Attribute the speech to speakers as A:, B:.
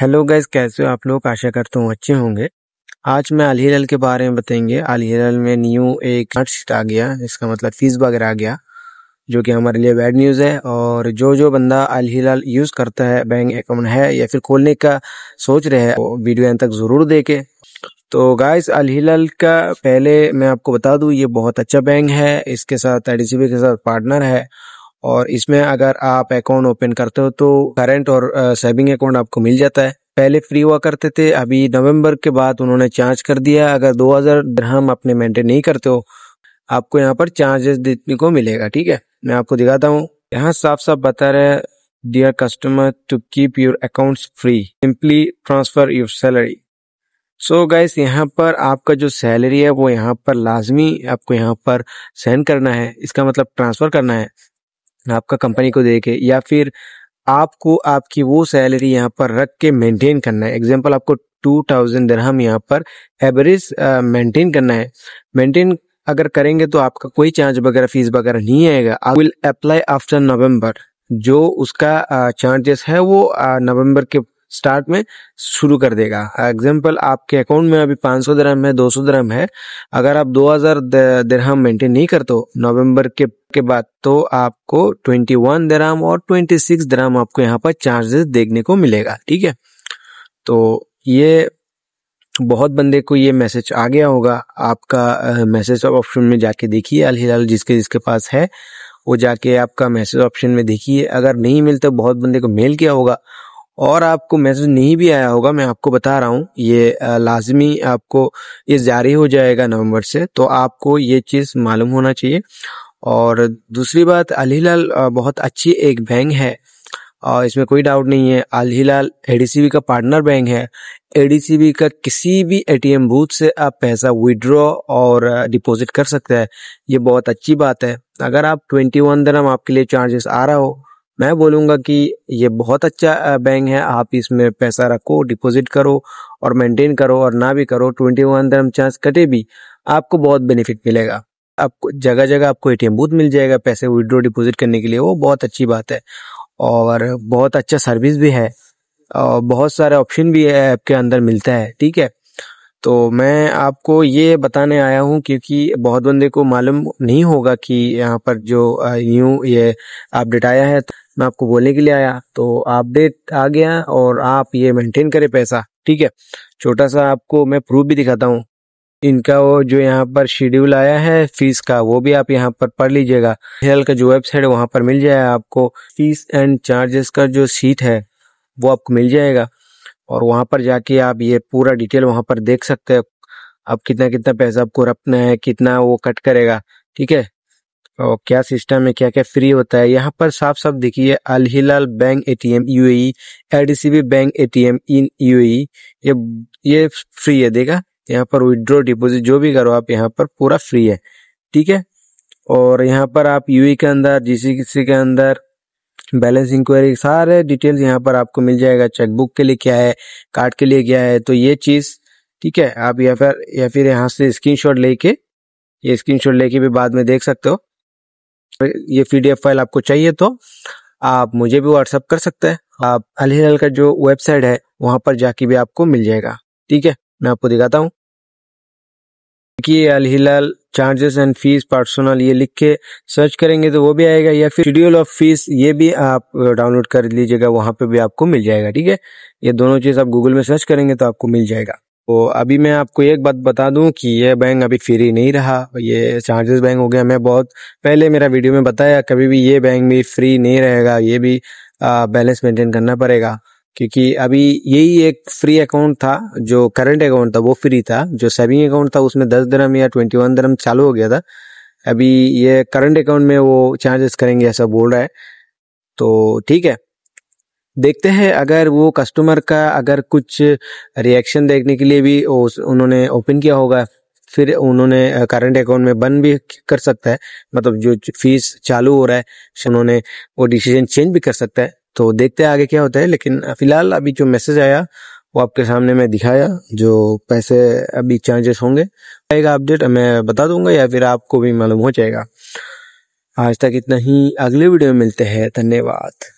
A: hello guys कैसे हो आप लोग आशा करता हूँ अच्छे होंगे आज मैं अली हिलल के बारे में बताएंगे अली हिलल में न्यू एक नर्सिट आ गया इसका मतलब फीस वगैरह आ गया जो कि हमारे लिए बैड न्यूज़ है और जो जो बंदा अली हिलल यूज़ करता है बैंक अकाउंट है या फिर खोलने का सोच रहे हैं वो वीडियो तक ज़रूर देखे तो गाइस अल हिलल का पहले मैं आपको बता दूँ ये बहुत अच्छा बैंक है इसके साथ आई के साथ पार्टनर है और इसमें अगर आप अकाउंट ओपन करते हो तो करेंट और सेविंग अकाउंट आपको मिल जाता है पहले फ्री हुआ करते थे अभी नवंबर के बाद उन्होंने चार्ज कर दिया अगर 2000 हज़ार ड्रहम अपने मेंटेन नहीं करते हो आपको यहाँ पर चार्जेस देखने को मिलेगा ठीक है मैं आपको दिखाता हूँ यहाँ साफ साफ बता रहे dear customer to keep your account free simply transfer your salary so guys यहाँ पर आपका जो सैलरी है वो यहाँ पर लाजमी आपको यहाँ पर सेंड करना है इसका मतलब ट्रांसफर करना है आपका कंपनी को दे के या फिर आपको आपकी वो सैलरी यहाँ पर रख के मेंटेन करना है एग्जाम्पल आपको टू थाउजेंड दरहम यहाँ पर एवरेज मेंटेन करना है मेंटेन अगर करेंगे तो आपका कोई चार्ज वगैरह फीस वगैरह नहीं आएगा I will apply after November जो उसका चार्जेस है वो नवंबर के स्टार्ट में शुरू कर देगा एग्जाम्पल आपके अकाउंट में अभी 500 सौ दरहम है 200 सौ दरहम है अगर आप 2000 हज़ार दरहम मेंटेन नहीं करते नवम्बर के के बाद तो आपको 21 वन दरहम और 26 सिक्स दरहम आपको यहाँ पर चार्जेस देखने को मिलेगा ठीक है तो ये बहुत बंदे को ये मैसेज आ गया होगा आपका मैसेज ऑप्शन में जाके देखिए अल हिलाल जिसके जिसके पास है वो जाके आपका मैसेज ऑप्शन में देखिए अगर नहीं मिलता बहुत बंदे को मेल किया होगा और आपको मैसेज नहीं भी आया होगा मैं आपको बता रहा हूँ ये लाजमी आपको ये जारी हो जाएगा नवंबर से तो आपको ये चीज़ मालूम होना चाहिए और दूसरी बात अल बहुत अच्छी एक बैंक है और इसमें कोई डाउट नहीं है अल हिलाल एडीसीबी का पार्टनर बैंक है ए का किसी भी एटीएम बूथ से आप पैसा विड्रॉ और डिपॉजिट कर सकते हैं ये बहुत अच्छी बात है अगर आप ट्वेंटी वन दरम आपके लिए चार्जेस आ रहा हो मैं बोलूँगा कि ये बहुत अच्छा बैंक है आप इसमें पैसा रखो डिपॉजिट करो और मेंटेन करो और ना भी करो ट्वेंटी वन दर चांस कटे भी आपको बहुत बेनिफिट मिलेगा आपको जगह जगह आपको ए बूथ मिल जाएगा पैसे विड्रो डिपॉजिट करने के लिए वो बहुत अच्छी बात है और बहुत अच्छा सर्विस भी है और बहुत सारे ऑप्शन भी है ऐप के अंदर मिलता है ठीक है तो मैं आपको ये बताने आया हूँ क्योंकि बहुत बंदे को मालूम नहीं होगा कि यहाँ पर जो न्यू ये अपडेट आया है मैं आपको बोलने के लिए आया तो अपडेट आ गया और आप ये मेंटेन करें पैसा ठीक है छोटा सा आपको मैं प्रूफ भी दिखाता हूँ इनका वो जो यहाँ पर शेड्यूल आया है फीस का वो भी आप यहाँ पर पढ़ लीजिएगा हेल का जो वेबसाइट है वहाँ पर मिल जाएगा आपको फीस एंड चार्जेस का जो सीट है वो आपको मिल जाएगा और वहाँ पर जाके आप ये पूरा डिटेल वहाँ पर देख सकते हैं आप कितना कितना पैसा आपको रखना है कितना वो कट करेगा ठीक है और क्या सिस्टम है क्या क्या फ्री होता है यहाँ पर साफ साफ देखिए Al Hilal bank ATM UAE ADCB bank ATM in UAE ये ये फ्री है देखा यहाँ पर विड्रॉ डिपोजिट जो भी करो आप यहाँ पर पूरा फ्री है ठीक है और यहाँ पर आप यूएई e के अंदर जीसीसी के अंदर बैलेंस इंक्वायरी सारे डिटेल्स यहाँ पर आपको मिल जाएगा चेकबुक के लिए क्या है कार्ड के लिए क्या है तो ये चीज़ ठीक है आप या फिर या फिर यहाँ से स्क्रीनशॉट लेके ये स्क्रीनशॉट लेके भी बाद में देख सकते हो ये पीडीएफ फाइल आपको चाहिए तो आप मुझे भी व्हाट्सअप कर सकते हैं आप अल का जो वेबसाइट है वहां पर जाके भी आपको मिल जाएगा ठीक है मैं आपको दिखाता हूँ देखिए Al Hilal charges and fees personal ये लिख के सर्च करेंगे तो वो भी आएगा या फिर शेड्यूल ऑफ फीस ये भी आप डाउनलोड कर लीजिएगा वहाँ पे भी आपको मिल जाएगा ठीक है ये दोनों चीज़ आप गूगल में सर्च करेंगे तो आपको मिल जाएगा तो अभी मैं आपको एक बात बता दूं कि ये बैंक अभी फ्री नहीं रहा ये चार्जेस बैंक हो गया मैं बहुत पहले मेरा वीडियो में बताया कभी भी ये बैंक भी फ्री नहीं रहेगा ये भी बैलेंस मेंटेन करना पड़ेगा क्योंकि अभी यही एक फ्री अकाउंट था जो करंट अकाउंट था वो फ्री था जो सेविंग अकाउंट था उसमें दस दरम या ट्वेंटी वन चालू हो गया था अभी ये करंट अकाउंट में वो चार्जेस करेंगे ऐसा बोल रहा है तो ठीक है देखते हैं अगर वो कस्टमर का अगर कुछ रिएक्शन देखने के लिए भी उन्होंने ओपन किया होगा फिर उन्होंने करंट अकाउंट में बंद भी कर सकता है मतलब जो फीस चालू हो रहा है उन्होंने वो डिसीजन चेंज भी कर सकता है तो देखते हैं आगे क्या होता है लेकिन फिलहाल अभी जो मैसेज आया वो आपके सामने मैं दिखाया जो पैसे अभी चार्जेस होंगे आएगा अपडेट मैं बता दूंगा या फिर आपको भी मालूम हो जाएगा आज तक इतना ही अगले वीडियो में मिलते हैं धन्यवाद